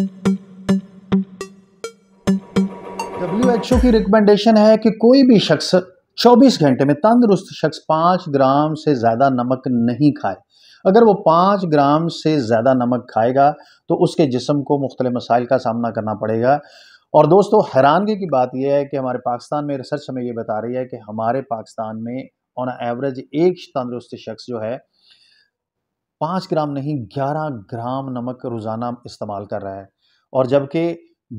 W H O की recommendation है कि कोई भी शख्स 24 घंटे में तंदुरुस्त शख्स 5 ग्राम से ज़्यादा नमक नहीं खाए अगर वो पाँच ग्राम से ज़्यादा नमक खाएगा तो उसके जिसम को मुख्तलि मसाइल का सामना करना पड़ेगा और दोस्तों हैरानगी की बात यह है कि हमारे पाकिस्तान में रिसर्च हमें ये बता रही है कि हमारे पाकिस्तान में ऑन एवरेज एक तंदुरुस्त शख्स जो है पाँच ग्राम नहीं ग्यारह ग्राम नमक रोज़ाना इस्तेमाल कर रहा है और जबकि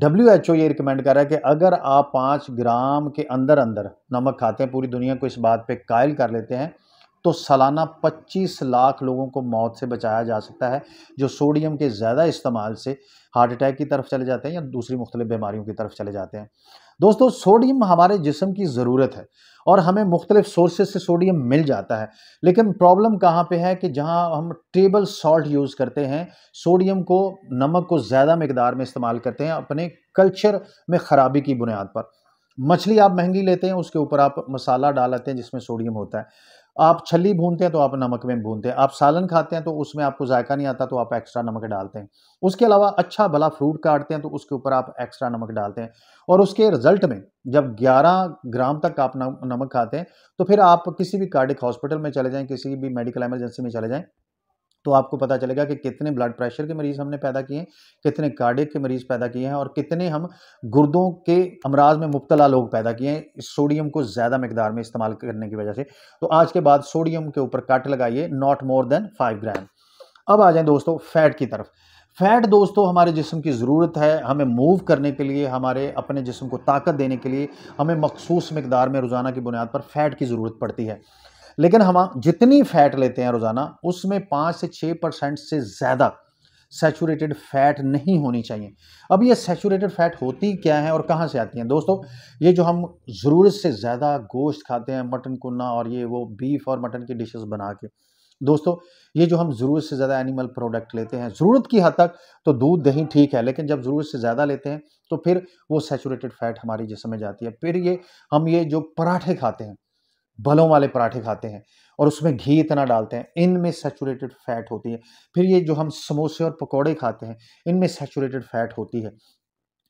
डब्ल्यू एच ओ ये रिकमेंड कर रहा है कि अगर आप पाँच ग्राम के अंदर अंदर नमक खाते हैं पूरी दुनिया को इस बात पे कायल कर लेते हैं तो सालाना 25 लाख लोगों को मौत से बचाया जा सकता है जो सोडियम के ज़्यादा इस्तेमाल से हार्ट अटैक की तरफ चले जाते हैं या दूसरी मुख्तलिफ बीमारियों की तरफ चले जाते हैं दोस्तों सोडियम हमारे जिसम की ज़रूरत है और हमें मुख्तलिफ सोर्सेज से सोडियम मिल जाता है लेकिन प्रॉब्लम कहाँ पे है कि जहाँ हम टेबल सॉल्ट यूज़ करते हैं सोडियम को नमक को ज़्यादा मकदार में इस्तेमाल करते हैं अपने कल्चर में ख़राबी की बुनियाद पर मछली आप महंगी लेते हैं उसके ऊपर आप मसाला डाल लेते हैं जिसमें सोडियम होता है आप छली भूनते हैं तो आप नमक में भूनते हैं आप सालन खाते हैं तो उसमें आपको जायका नहीं आता तो आप एक्स्ट्रा नमक डालते हैं उसके अलावा अच्छा भला फ्रूट काटते हैं तो उसके ऊपर आप एक्स्ट्रा नमक डालते हैं और उसके रिजल्ट में जब 11 ग्राम तक आप नमक खाते हैं तो फिर आप किसी भी कार्डिक हॉस्पिटल में चले जाएँ किसी भी मेडिकल एमरजेंसी में चले जाएँ तो आपको पता चलेगा कि कितने ब्लड प्रेशर के मरीज़ हमने पैदा किए हैं कितने कार्डिक के मरीज़ पैदा किए हैं और कितने हम गुर्दों के अमराज में मुबतला लोग पैदा किए हैं सोडियम को ज़्यादा मकदार में इस्तेमाल करने की वजह से तो आज के बाद सोडियम के ऊपर कट लगाइए not more than five gram अब आ जाए दोस्तों फैट की तरफ फैट दोस्तों हमारे जिसम की ज़रूरत है हमें मूव करने के लिए हमारे अपने जिसम को ताकत देने के लिए हमें मखसूस मकदार में रोज़ाना की बुनियाद पर फैट की ज़रूरत पड़ती है लेकिन हम जितनी फैट लेते हैं रोज़ाना उसमें पाँच से छः परसेंट से ज़्यादा सेचूरेटेड फैट नहीं होनी चाहिए अब ये सेचूरेटेड फैट होती क्या है और कहाँ से आती हैं दोस्तों ये जो हम ज़रूरत से ज़्यादा गोश्त खाते हैं मटन कुन्ना और ये वो बीफ और मटन की डिशेस बना के दोस्तों ये जो हम ज़रूरत से ज़्यादा एनिमल प्रोडक्ट लेते हैं ज़रूरत की हद तक तो दूध दही ठीक है लेकिन जब ज़रूरत से ज़्यादा लेते हैं तो फिर वो सेचूरेटेड फैट हमारी जिसमें जाती है फिर ये हम ये जो पराठे खाते हैं भलों वाले पराठे खाते हैं और उसमें घी इतना डालते हैं इनमें सेचूरेटेड फैट होती है फिर ये जो हम समोसे और पकौड़े खाते हैं इनमें सेचूरेटेड फैट होती है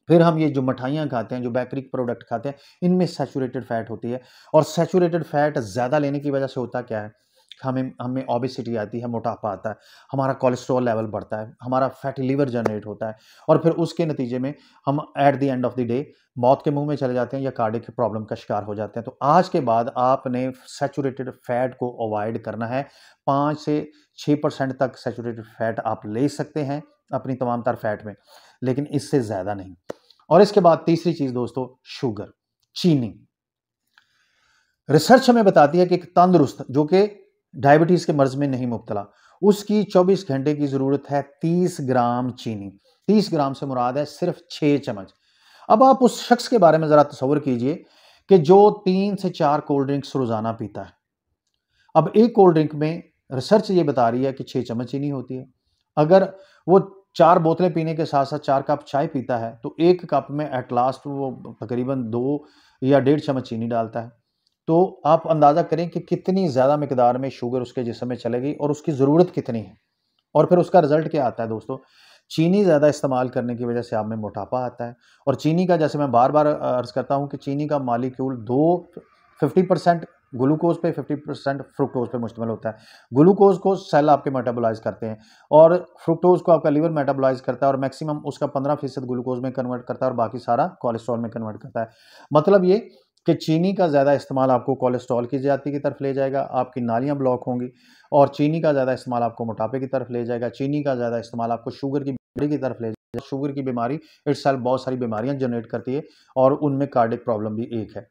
फिर हम ये जो मिठाइयाँ खाते हैं जो बेकरी प्रोडक्ट खाते हैं इनमें सेचूरेटेड फैट होती है और सेचूरेटेड फैट ज़्यादा लेने की वजह से होता क्या है हमें हमें ओबेसिटी आती है मोटापा आता है हमारा कोलेस्ट्रॉल लेवल बढ़ता है हमारा फैटी लीवर जनरेट होता है और फिर उसके नतीजे में हम at the end of the day मौत के मुंह में चले जाते हैं या कार्डिक प्रॉब्लम का शिकार हो जाते हैं तो आज के बाद आपने सेचूरेटेड फैट को अवॉइड करना है पाँच से छः परसेंट तक सेचूरेटेड फैट आप ले सकते हैं अपनी तमाम तर फैट में लेकिन इससे ज़्यादा नहीं और इसके बाद तीसरी चीज़ दोस्तों शुगर चीनी रिसर्च हमें बताती है कि एक तंदुरुस्त जो कि डायबिटीज़ के मर्ज में नहीं मुबतला उसकी 24 घंटे की ज़रूरत है 30 ग्राम चीनी 30 ग्राम से मुराद है सिर्फ 6 चम्मच अब आप उस शख्स के बारे में ज़रा तस्वर कीजिए कि जो तीन से चार कोल्ड ड्रिंक्स रोज़ाना पीता है अब एक कोल्ड ड्रिंक में रिसर्च ये बता रही है कि छः चम्मच चीनी होती है अगर वो चार बोतलें पीने के साथ साथ चार कप चाय पीता है तो एक कप में एट लास्ट वो तकरीबन दो या डेढ़ चम्मच चीनी डालता है तो आप अंदाज़ा करें कि कितनी ज़्यादा मकदार में शुगर उसके जिसम में चलेगी और उसकी ज़रूरत कितनी है और फिर उसका रिज़ल्ट क्या आता है दोस्तों चीनी ज़्यादा इस्तेमाल करने की वजह से आप में मोटापा आता है और चीनी का जैसे मैं बार बार अर्ज़ करता हूँ कि चीनी का मालिक्यूल दो फिफ्टी परसेंट ग्लूकोज पे फिफ्टी परसेंट फ्रुक्टोज पे मुश्तमल होता है ग्लूकोज को सेल आपके मेटाबोलाइज करते हैं और फ्रुक्टोज को आपका लीवर मेटाबोलाइज करता है और मैक्सिमम उसका पंद्रह फीसद ग्लूकोज में कन्वर्ट करता है और बाकी सारा कोलेस्ट्रॉल में कन्वर्ट करता है मतलब ये कि चीनी का ज़्यादा इस्तेमाल आपको कोलेस्ट्रॉल की ज़्यादा की तरफ ले जाएगा आपकी नालियाँ ब्लॉक होंगी और चीनी का ज़्यादा इस्तेमाल आपको मोटापे की तरफ ले जाएगा चीनी का ज़्यादा इस्तेमाल आपको शुगर की बीमारी की तरफ ले जाएगा शुगर की बीमारी इट्स बहुत सारी बीमारियाँ जनरेट करती है और उनमें कार्डिक प्रॉब्लम भी एक है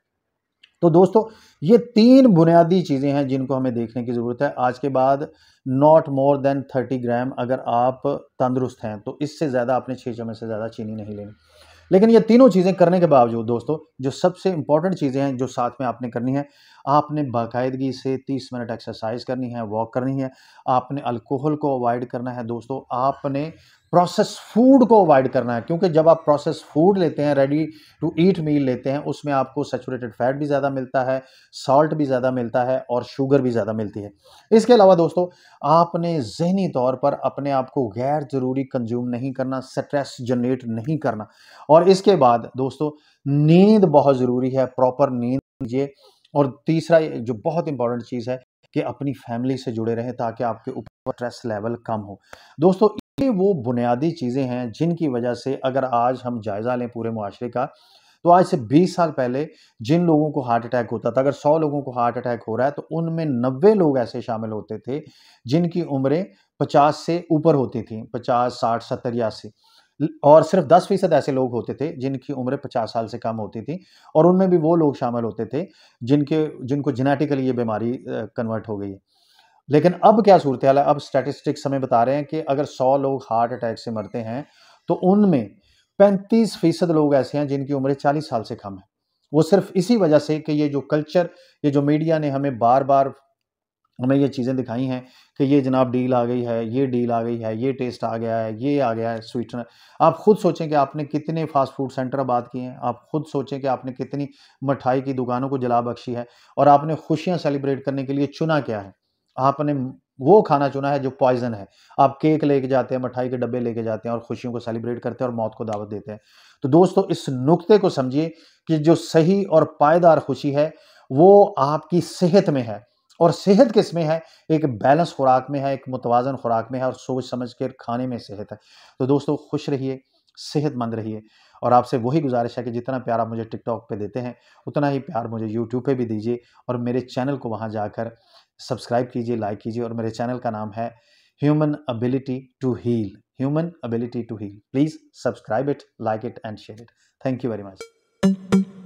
तो दोस्तों ये तीन बुनियादी चीज़ें हैं जिनको हमें देखने की ज़रूरत है आज के बाद not more than thirty gram अगर आप तंदुरुस्त हैं तो इससे ज़्यादा अपने छः चम्मच से ज़्यादा चीनी नहीं लेनी लेकिन ये तीनों चीज़ें करने के बावजूद दोस्तों जो सबसे इंपॉर्टेंट चीज़ें हैं जो साथ में आपने करनी है आपने बाकायदगी से 30 मिनट एक्सरसाइज करनी है वॉक करनी है आपने अल्कोहल को अवॉइड करना है दोस्तों आपने प्रोसेस फूड को अवॉइड करना है क्योंकि जब आप प्रोसेस फूड लेते हैं रेडी टू ईट मील लेते हैं उसमें आपको सेचुरेटेड फैट भी ज़्यादा मिलता है सॉल्ट भी ज़्यादा मिलता है और शुगर भी ज़्यादा मिलती है इसके अलावा दोस्तों आपने जहनी तौर पर अपने आप को गैर ज़रूरी कंज्यूम नहीं करना स्ट्रेस जनरेट नहीं करना और इसके बाद दोस्तों नींद बहुत ज़रूरी है प्रॉपर नींद लीजिए और तीसरा जो बहुत इंपॉर्टेंट चीज़ है कि अपनी फैमिली से जुड़े रहें ताकि आपके ऊपर स्ट्रेस लेवल कम हो दोस्तों ये वो बुनियादी चीज़ें हैं जिनकी वजह से अगर आज हम जायज़ा लें पूरे माशरे का तो आज से 20 साल पहले जिन लोगों को हार्ट अटैक होता था अगर 100 लोगों को हार्ट अटैक हो रहा है तो उनमें 90 लोग ऐसे शामिल होते थे जिनकी उम्रें 50 से ऊपर होती थी 50, 60, 70 या अस्सी और सिर्फ दस फीसद ऐसे लोग होते थे जिनकी उम्र पचास साल से कम होती थी और उनमें भी वो लोग शामिल होते थे जिनके जिनको जेनेटिकली ये बीमारी कन्वर्ट हो गई है लेकिन अब क्या सूरत है अब स्टैटिस्टिक्स हमें बता रहे हैं कि अगर सौ लोग हार्ट अटैक से मरते हैं तो उनमें पैंतीस फीसद लोग ऐसे हैं जिनकी उम्र चालीस साल से कम है वो सिर्फ इसी वजह से कि ये जो कल्चर ये जो मीडिया ने हमें बार बार हमें ये चीज़ें दिखाई हैं कि ये जनाब डील आ गई है ये डील आ गई है ये टेस्ट आ गया है ये आ गया है स्वीटनर आप खुद सोचें कि आपने कितने फास्ट फूड सेंटर बात किए हैं आप खुद सोचें कि आपने कितनी मिठाई की दुकानों को जला बख्शी है और आपने खुशियाँ सेलिब्रेट करने के लिए चुना क्या है आपने वो खाना चुना है जो पॉइजन है आप केक लेके जाते हैं मिठाई के डब्बे लेके जाते हैं और खुशियों को सेलिब्रेट करते हैं और मौत को दावत देते हैं तो दोस्तों इस नुक्ते को समझिए कि जो सही और पायदार खुशी है वो आपकी सेहत में है और सेहत किस में है एक बैलेंस खुराक में है एक मुतवाजन खुराक में है और सोच समझ कर खाने में सेहत है तो दोस्तों खुश रहिए सेहतमंद रहिए और आपसे वही गुजारिश है कि जितना प्यार आप मुझे टिकटॉक पे देते हैं उतना ही प्यार मुझे यूट्यूब पे भी दीजिए और मेरे चैनल को वहाँ जाकर सब्सक्राइब कीजिए लाइक कीजिए और मेरे चैनल का नाम है human ability to heal human ability to heal please subscribe it like it and share it thank you very much